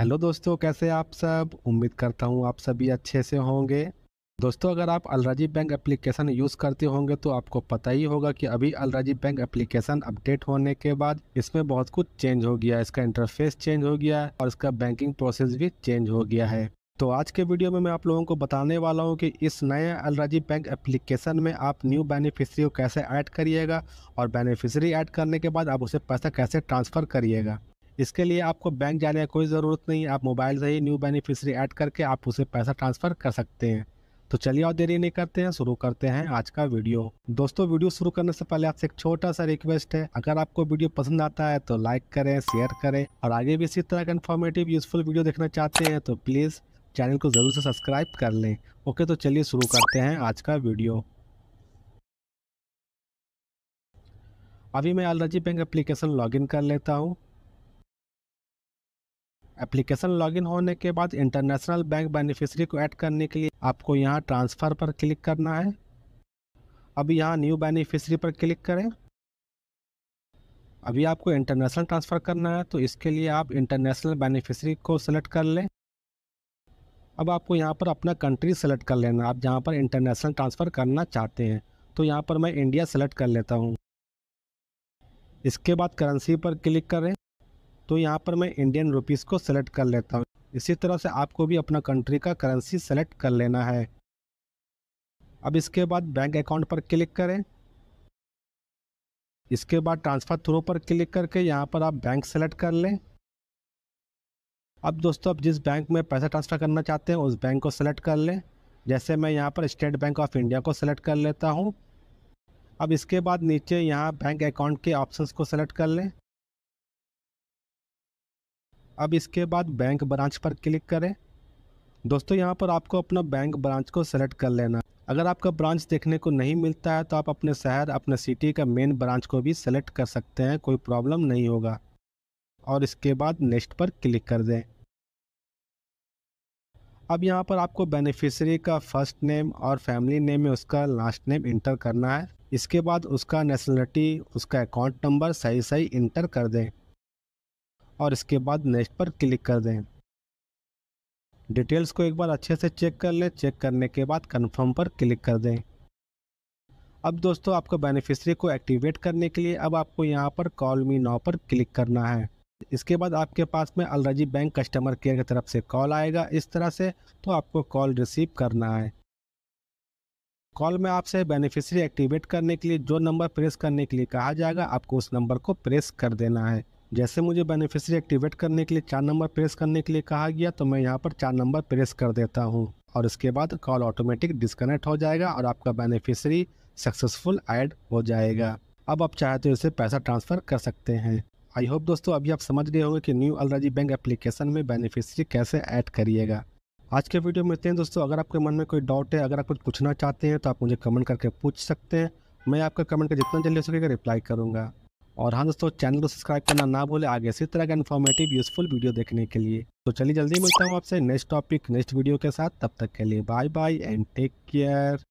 hello दोस्तों कैसे आप सब उम्मीद करता हूँ आप सभी अच्छे से होंगे दोस्तों अगर आप अलराजी बैंक एप्लीकेशन यूज़ करते होंगे तो आपको पता ही होगा कि अभी अलराजी बैंक एप्लीकेशन अपडेट होने के बाद इसमें बहुत कुछ चेंज हो गया इसका इंटरफेस चेंज हो गया है और इसका बैंकिंग प्रोसेस भी चेंज हो गया है तो आज के वीडियो में मैं आप लोगों को बताने वाला हूं कि इस नए अलराजी बैंक एप्लीकेशन में आप न्यू बेनिफिशरी को कैसे ऐड करिएगा और बेनिफिशरी ऐड करने के बाद आप उसे पैसा कैसे ट्रांसफ़र करिएगा इसके लिए आपको बैंक जाने की कोई ज़रूरत नहीं आप मोबाइल से ही न्यू बेनिफिशरी ऐड करके आप उसे पैसा ट्रांसफ़र कर सकते हैं तो चलिए और देरी नहीं करते हैं शुरू करते हैं आज का वीडियो दोस्तों वीडियो शुरू करने से पहले आपसे एक छोटा सा रिक्वेस्ट है अगर आपको वीडियो पसंद आता है तो लाइक करें शेयर करें और आगे भी इसी तरह का इन्फॉर्मेटिव यूजफुल वीडियो देखना चाहते हैं तो प्लीज़ चैनल को ज़रूर से सब्सक्राइब कर लें ओके तो चलिए शुरू करते हैं आज का वीडियो अभी मैं अलराजी बैंक एप्लीकेशन लॉगिन कर लेता हूँ एप्लीकेशन लॉगिन होने के बाद इंटरनेशनल बैंक बेनिफिशियरी को ऐड करने के लिए आपको यहाँ ट्रांसफ़र पर क्लिक करना है अब यहाँ न्यू बेनिफिशरी पर क्लिक करें अभी आपको इंटरनेशनल ट्रांसफ़र करना है तो इसके लिए आप इंटरनेशनल बेनिफिशियरी को सेलेक्ट कर लें अब आपको यहाँ पर अपना कंट्री सेलेक्ट कर लेना आप जहाँ पर इंटरनेशनल ट्रांसफ़र करना चाहते हैं तो यहाँ पर मैं इंडिया सेलेक्ट कर लेता हूँ इसके बाद करेंसी पर क्लिक करें तो यहाँ पर मैं इंडियन रुपीज़ को सेलेक्ट कर लेता हूँ इसी तरह से आपको भी अपना कंट्री का करेंसी सेलेक्ट कर लेना है अब इसके बाद बैंक अकाउंट पर क्लिक करें इसके बाद ट्रांसफ़र थ्रो पर क्लिक करके यहाँ पर आप बैंक सेलेक्ट कर लें अब दोस्तों आप जिस बैंक में पैसा ट्रांसफ़र करना चाहते हैं उस बैंक को सेलेक्ट कर लें जैसे मैं यहाँ पर स्टेट बैंक ऑफ इंडिया को सेलेक्ट कर लेता हूँ अब इसके बाद नीचे यहाँ बैंक अकाउंट के ऑप्शंस को सेलेक्ट कर लें अब इसके बाद बैंक ब्रांच पर क्लिक करें दोस्तों यहाँ पर आपको अपना बैंक ब्रांच को सेलेक्ट कर लेना अगर आपका ब्रांच देखने को नहीं मिलता है तो आप अपने शहर अपने सिटी का मेन ब्रांच को भी सेलेक्ट कर सकते हैं कोई प्रॉब्लम नहीं होगा और इसके बाद नेक्स्ट पर क्लिक कर दें अब यहाँ पर आपको बेनिफिशरी का फर्स्ट नेम और फैमिली नेम में उसका लास्ट नेम इंटर करना है इसके बाद उसका नेशनलिटी उसका अकाउंट नंबर सही सही इंटर कर दें और इसके बाद नेक्स्ट पर क्लिक कर दें डिटेल्स को एक बार अच्छे से चेक कर लें चेक करने के बाद कन्फर्म पर क्लिक कर दें अब दोस्तों आपको बेनिफिशरी को एक्टिवेट करने के लिए अब आपको यहाँ पर कॉल मी नाव पर क्लिक करना है इसके बाद आपके पास में अलराजी बैंक कस्टमर केयर की तरफ से कॉल आएगा इस तरह से तो आपको कॉल रिसीव करना है कॉल में आपसे बेनिफिशरी एक्टिवेट करने के लिए जो नंबर प्रेस करने के लिए कहा जाएगा आपको उस नंबर को प्रेस कर देना है जैसे मुझे बेनिफिशरी एक्टिवेट करने के लिए चार नंबर प्रेस करने के लिए कहा गया तो मैं यहाँ पर चार नंबर प्रेस कर देता हूँ और इसके बाद कॉल ऑटोमेटिक डिस्कनेक्ट हो जाएगा और आपका बेनिफिशरी सक्सेसफुल ऐड हो जाएगा अब आप चाहे तो इसे पैसा ट्रांसफ़र कर सकते हैं आई होप दोस्तों अभी आप समझ गए होंगे कि न्यू अलराजी बैंक एप्लीकेशन में बेनिफिशरी कैसे ऐड करिएगा आज के वीडियो में इतने दोस्तों अगर आपके मन में कोई डाउट है अगर आप कुछ पूछना चाहते हैं तो आप मुझे कमेंट करके पूछ सकते हैं मैं आपका कमेंट का जितना जल्दी हो सकेगा रिप्लाई करूँगा और हाँ दोस्तों चैनल को सब्सक्राइब करना ना भूले आगे इसी तरह का इन्फॉर्मेटिव यूजफुल वीडियो देखने के लिए तो चलिए जल्दी मिलता हूँ आपसे नेक्स्ट टॉपिक नेक्स्ट वीडियो के साथ तब तक के लिए bye bye and take care